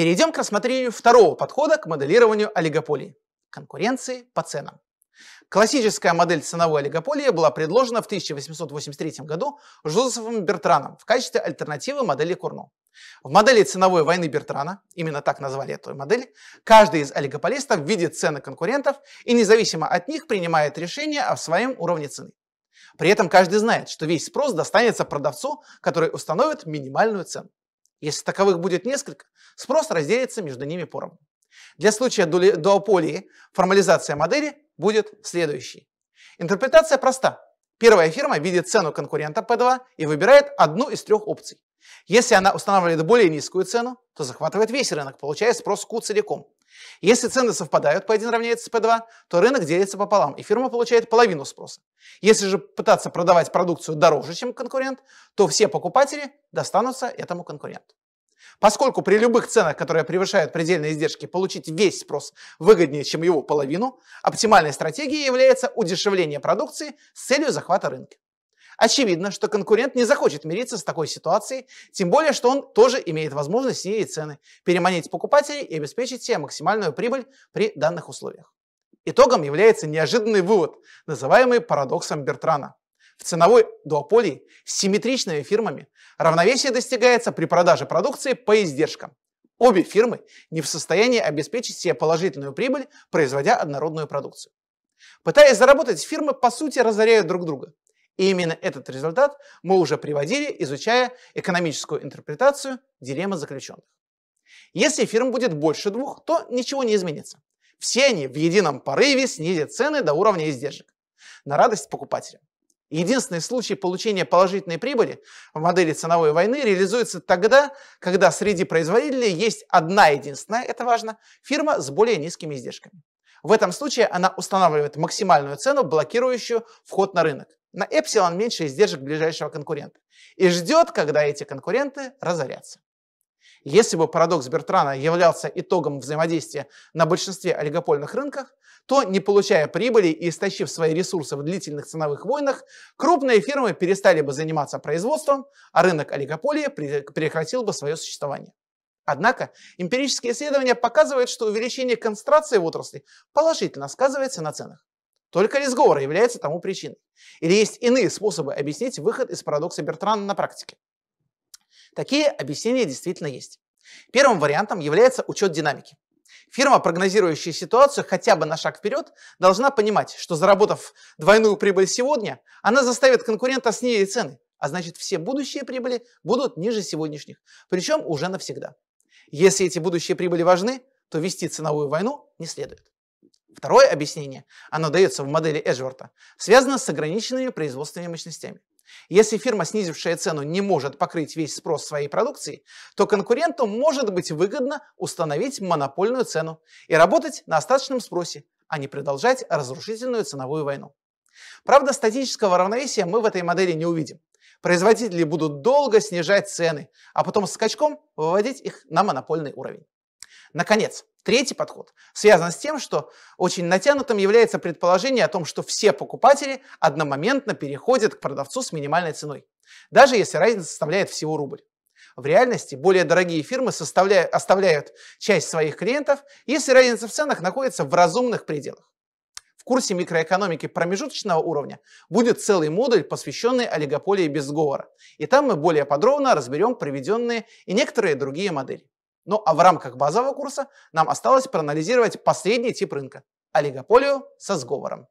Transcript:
Перейдем к рассмотрению второго подхода к моделированию олигополии – конкуренции по ценам. Классическая модель ценовой олигополии была предложена в 1883 году Жозефом Бертраном в качестве альтернативы модели Курно. В модели ценовой войны Бертрана, именно так назвали эту модель, каждый из олигополистов видит цены конкурентов и независимо от них принимает решение о своем уровне цены. При этом каждый знает, что весь спрос достанется продавцу, который установит минимальную цену. Если таковых будет несколько, спрос разделится между ними поровну. Для случая дуополии формализация модели будет следующей. Интерпретация проста. Первая фирма видит цену конкурента P2 и выбирает одну из трех опций. Если она устанавливает более низкую цену, то захватывает весь рынок, получая спрос Q целиком. Если цены совпадают, P1 равняется P2, то рынок делится пополам, и фирма получает половину спроса. Если же пытаться продавать продукцию дороже, чем конкурент, то все покупатели достанутся этому конкуренту. Поскольку при любых ценах, которые превышают предельные издержки, получить весь спрос выгоднее, чем его половину, оптимальной стратегией является удешевление продукции с целью захвата рынка. Очевидно, что конкурент не захочет мириться с такой ситуацией, тем более, что он тоже имеет возможность снизить цены, переманить покупателей и обеспечить себе максимальную прибыль при данных условиях. Итогом является неожиданный вывод, называемый парадоксом Бертрана. В ценовой дуополии с симметричными фирмами равновесие достигается при продаже продукции по издержкам. Обе фирмы не в состоянии обеспечить себе положительную прибыль, производя однородную продукцию. Пытаясь заработать, фирмы по сути разоряют друг друга. И именно этот результат мы уже приводили, изучая экономическую интерпретацию дилеммы заключенных. Если фирм будет больше двух, то ничего не изменится. Все они в едином порыве снизят цены до уровня издержек. На радость покупателям. Единственный случай получения положительной прибыли в модели ценовой войны реализуется тогда, когда среди производителей есть одна единственная, это важно, фирма с более низкими издержками. В этом случае она устанавливает максимальную цену, блокирующую вход на рынок. На эпсилон меньше издержек ближайшего конкурента. И ждет, когда эти конкуренты разорятся. Если бы парадокс Бертрана являлся итогом взаимодействия на большинстве олигопольных рынках, то, не получая прибыли и истощив свои ресурсы в длительных ценовых войнах, крупные фирмы перестали бы заниматься производством, а рынок олигополии прекратил бы свое существование. Однако эмпирические исследования показывают, что увеличение концентрации в отрасли положительно сказывается на ценах. Только разговор является тому причиной. Или есть иные способы объяснить выход из парадокса Бертрана на практике? Такие объяснения действительно есть. Первым вариантом является учет динамики. Фирма, прогнозирующая ситуацию хотя бы на шаг вперед, должна понимать, что заработав двойную прибыль сегодня, она заставит конкурента снизить цены, а значит все будущие прибыли будут ниже сегодняшних, причем уже навсегда. Если эти будущие прибыли важны, то вести ценовую войну не следует. Второе объяснение, оно дается в модели Эджворта, связано с ограниченными производственными мощностями. Если фирма, снизившая цену, не может покрыть весь спрос своей продукции, то конкуренту может быть выгодно установить монопольную цену и работать на остаточном спросе, а не продолжать разрушительную ценовую войну. Правда, статического равновесия мы в этой модели не увидим. Производители будут долго снижать цены, а потом с скачком выводить их на монопольный уровень. Наконец, третий подход связан с тем, что очень натянутым является предположение о том, что все покупатели одномоментно переходят к продавцу с минимальной ценой, даже если разница составляет всего рубль. В реальности более дорогие фирмы составляют, оставляют часть своих клиентов, если разница в ценах находится в разумных пределах курсе микроэкономики промежуточного уровня будет целый модуль, посвященный олигополии без сговора. И там мы более подробно разберем приведенные и некоторые другие модели. Ну а в рамках базового курса нам осталось проанализировать последний тип рынка – олигополию со сговором.